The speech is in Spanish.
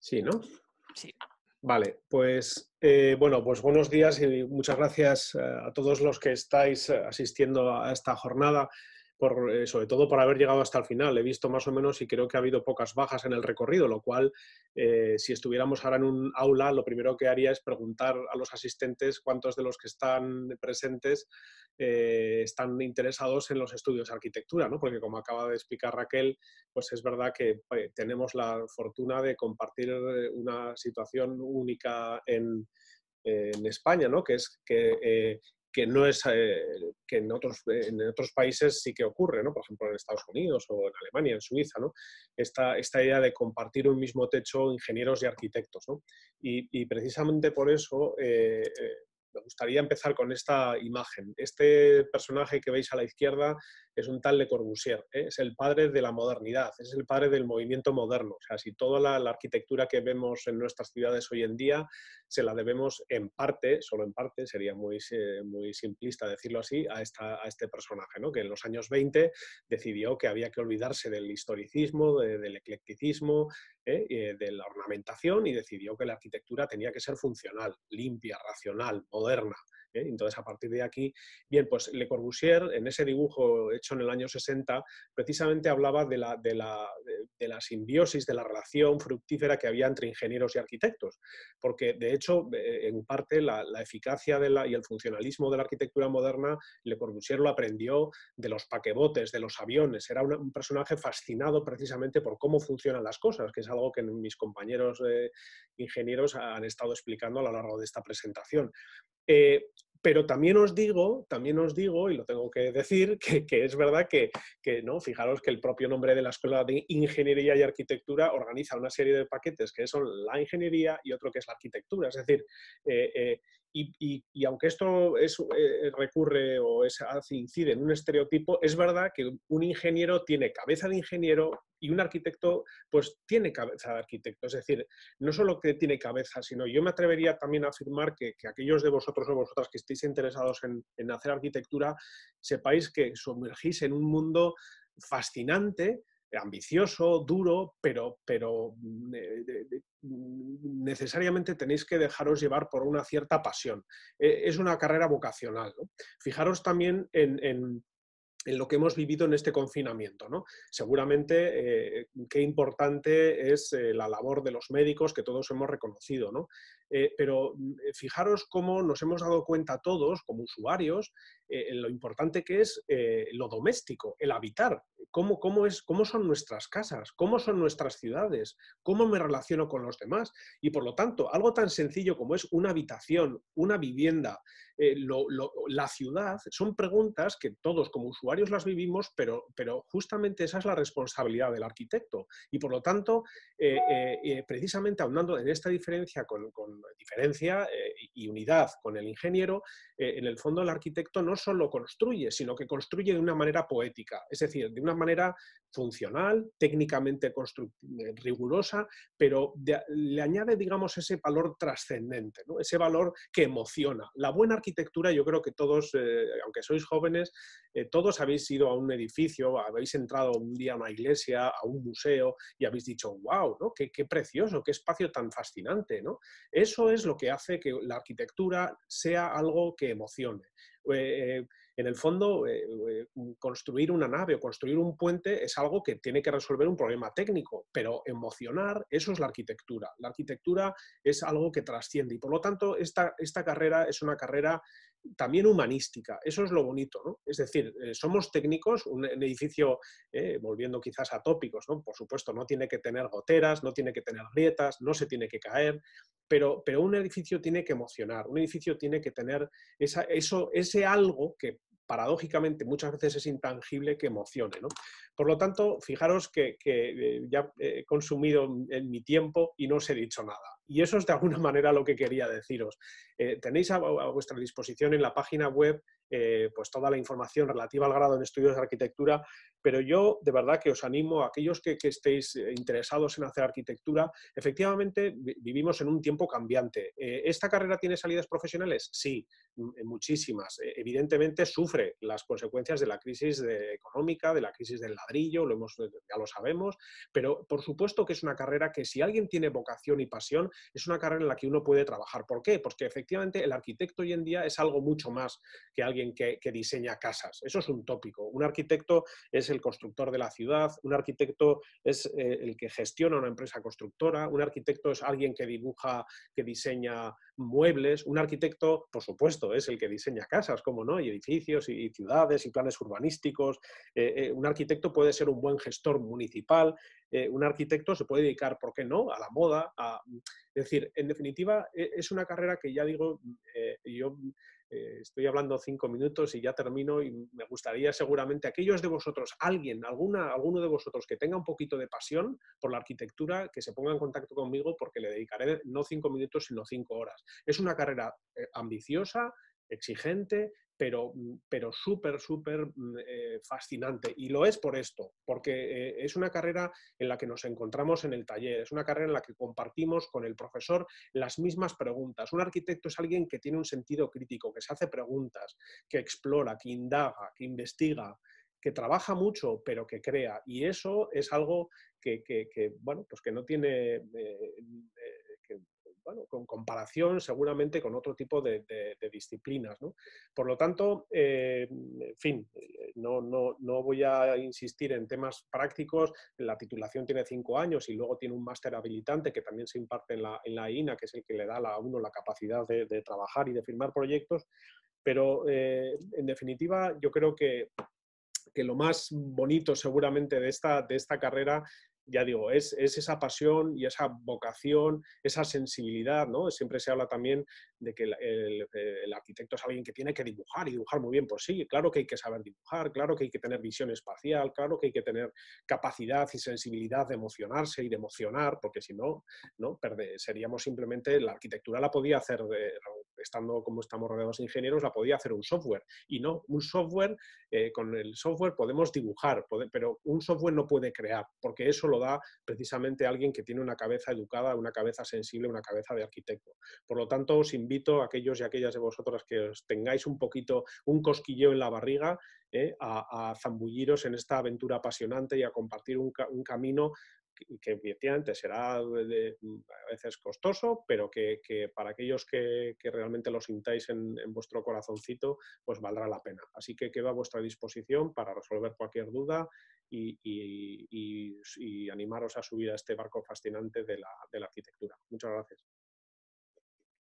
Sí, ¿no? Sí. Vale, pues eh, bueno, pues buenos días y muchas gracias eh, a todos los que estáis eh, asistiendo a esta jornada. Eh, sobre todo por haber llegado hasta el final. He visto más o menos y creo que ha habido pocas bajas en el recorrido, lo cual, eh, si estuviéramos ahora en un aula, lo primero que haría es preguntar a los asistentes cuántos de los que están presentes eh, están interesados en los estudios de arquitectura, ¿no? porque como acaba de explicar Raquel, pues es verdad que tenemos la fortuna de compartir una situación única en, España, ¿no? que es que que no es eh, que en otros, en otros países sí que ocurre, por ejemplo en Estados Unidos o en Alemania, en Suiza, ¿no? esta, esta idea de compartir un mismo techo ingenieros y arquitectos. ¿no? Y, precisamente por eso eh, eh, me gustaría empezar con esta imagen. Este personaje que veis a la izquierda es un tal Le Corbusier, ¿eh? es el padre de la modernidad, es el padre del movimiento moderno. O sea, si toda la, arquitectura que vemos en nuestras ciudades hoy en día se la debemos en parte, solo en parte, sería muy, muy simplista decirlo así, a, a este personaje, ¿no? que en los años 20 decidió que había que olvidarse del historicismo, del eclecticismo, ¿eh? Eh, de la ornamentación y decidió que la arquitectura tenía que ser funcional, limpia, racional, moderna. ¿eh? Entonces, a partir de aquí, bien, pues Le Corbusier, en ese dibujo hecho en el año 60, precisamente hablaba de la, de la, de la simbiosis, de la relación fructífera que había entre ingenieros y arquitectos. Porque, de hecho, eh, en parte la, eficacia de la, y el funcionalismo de la arquitectura moderna, Le Corbusier lo aprendió de los paquebotes, de los aviones. Era un personaje fascinado precisamente por cómo funcionan las cosas, que es algo que mis compañeros eh, ingenieros han estado explicando a lo largo de esta presentación. Eh, pero también os digo, también os digo, y lo tengo que decir, que, es verdad que, ¿no? fijaros que el propio nombre de la Escuela de Ingeniería y Arquitectura organiza una serie de paquetes que son la ingeniería y otro que es la arquitectura. Es decir, eh, eh, y, aunque esto es, eh, recurre o es, incide en un estereotipo, es verdad que un ingeniero tiene cabeza de ingeniero, y un arquitecto pues tiene cabeza de arquitecto, es decir, no solo que tiene cabeza, sino yo me atrevería también a afirmar que, aquellos de vosotros o vosotras que estéis interesados en, hacer arquitectura, sepáis que sumergís en un mundo fascinante, ambicioso, duro, pero, pero mm, eh, mm, necesariamente tenéis que dejaros llevar por una cierta pasión. Eh, es una carrera vocacional. Fijaros también en, en lo que hemos vivido en este confinamiento. ¿no? Seguramente eh, qué importante es eh, la labor de los médicos que todos hemos reconocido, ¿no? Eh, pero mm, fijaros cómo nos hemos dado cuenta todos, como usuarios, lo importante que es lo doméstico, el habitar, cómo, es, cómo son nuestras casas, cómo son nuestras ciudades, cómo me relaciono con los demás. Y por lo tanto, algo tan sencillo como es una habitación, una vivienda, eh, la ciudad, son preguntas que todos como usuarios las vivimos, pero, pero justamente esa es la responsabilidad del arquitecto. Y por lo tanto, eh, eh, precisamente hablando en esta diferencia, con, diferencia y unidad con el ingeniero, en el fondo el arquitecto no solo construye, sino que construye de una manera poética, es decir, de una manera funcional, técnicamente rigurosa, pero le añade, digamos, ese valor trascendente, ese valor que emociona. La buena arquitectura yo creo que todos, eh, aunque sois jóvenes, eh, todos habéis ido a un edificio, habéis entrado un día a una iglesia, a un museo y habéis dicho, wow, ¿no? qué, precioso, qué espacio tan fascinante. Eso es lo que hace que la arquitectura sea algo que emocione. Eh, en el fondo, construir una nave o construir un puente es algo que tiene que resolver un problema técnico, pero emocionar, eso es la arquitectura. La arquitectura es algo que trasciende y por lo tanto esta, esta carrera es una carrera también humanística. Eso es lo bonito, ¿no? Es decir, eh, somos técnicos, un, edificio, eh, volviendo quizás a tópicos, ¿no? Por supuesto, no tiene que tener goteras, no tiene que tener grietas, no se tiene que caer, pero, pero un edificio tiene que emocionar, un edificio tiene que tener eso, ese algo que paradójicamente muchas veces es intangible que emocione. ¿no? Por lo tanto, fijaros que, eh, ya he consumido en, mi tiempo y no os he dicho nada. Y eso es de alguna manera lo que quería deciros. Eh, tenéis a, vuestra disposición en la página web eh, pues toda la información relativa al grado en estudios de arquitectura, pero yo de verdad que os animo a aquellos que, estéis eh, interesados en hacer arquitectura, efectivamente vivimos en un tiempo cambiante. ¿Esta carrera tiene salidas profesionales? Sí, muchísimas. evidentemente sufre las consecuencias de la crisis económica, de la crisis del ladrillo, lo hemos, ya lo sabemos, pero por supuesto que es una carrera que si alguien tiene vocación y pasión, es una carrera en la que uno puede trabajar. ¿Por qué? Porque efectivamente el arquitecto hoy en día es algo mucho más que alguien que, diseña casas. Eso es un tópico. Un arquitecto es el constructor de la ciudad, un arquitecto es eh, el que gestiona una empresa constructora, un arquitecto es alguien que dibuja, que diseña muebles, un arquitecto, por supuesto, es el que diseña casas, como no, y edificios y, ciudades y planes urbanísticos. Eh, eh, un arquitecto puede ser un buen gestor municipal, eh, un arquitecto se puede dedicar, ¿por qué no?, a la moda. A... Mm, es decir, en definitiva, e, es una carrera que ya digo, mm, eh, yo mm, eh, estoy hablando cinco minutos y ya termino y me gustaría seguramente aquellos de vosotros, alguien, alguna, alguno de vosotros que tenga un poquito de pasión por la arquitectura, que se ponga en contacto conmigo porque le dedicaré no cinco minutos, sino cinco horas. Es una carrera ambiciosa, exigente, Mm, pero, súper, súper mm, eh, fascinante. Y lo es por esto, porque eh, es una carrera en la que nos encontramos en el taller, es una carrera en la que compartimos con el profesor las mismas preguntas. Un arquitecto es alguien que tiene un sentido crítico, que se hace preguntas, que explora, que indaga, que investiga que trabaja mucho, pero que crea. Y eso es algo que, bueno, pues que no tiene eh, bueno, con comparación seguramente con otro tipo de, disciplinas. Por lo tanto, eh, en fin, eh, no, voy a insistir en temas prácticos. La titulación tiene cinco años y luego tiene un máster habilitante que también se imparte en la, INA, que es el que le da a uno la capacidad de, trabajar y de firmar proyectos. Pero, eh, en definitiva, yo creo que lo más bonito seguramente de esta, de esta carrera ya digo, es, esa pasión y esa vocación, esa sensibilidad, ¿no? Siempre se habla también de que el, arquitecto es alguien que tiene que dibujar y dibujar muy bien por sí. Claro que hay que saber dibujar, claro que hay que tener visión espacial, claro que hay que tener capacidad y sensibilidad de emocionarse y de emocionar, porque si no, ¿no? Perde, seríamos simplemente, la arquitectura la podía hacer de estando como estamos rodeados de ingenieros, la podía hacer un software. Y no, un software, eh, con el software podemos dibujar, pero un software no puede crear, porque eso lo da precisamente alguien que tiene una cabeza educada, una cabeza sensible, una cabeza de arquitecto. Por lo tanto, os invito a aquellos y aquellas de vosotras que os tengáis un poquito un cosquilleo en la barriga, eh, a, zambulliros en esta aventura apasionante y a compartir un, un camino que efectivamente será eh, mm, a veces costoso, pero que, para aquellos que, realmente lo sintáis en, vuestro corazoncito, pues valdrá la pena. Así que quedo a vuestra disposición para resolver cualquier duda y, animaros a subir a este barco fascinante de la arquitectura. Muchas gracias.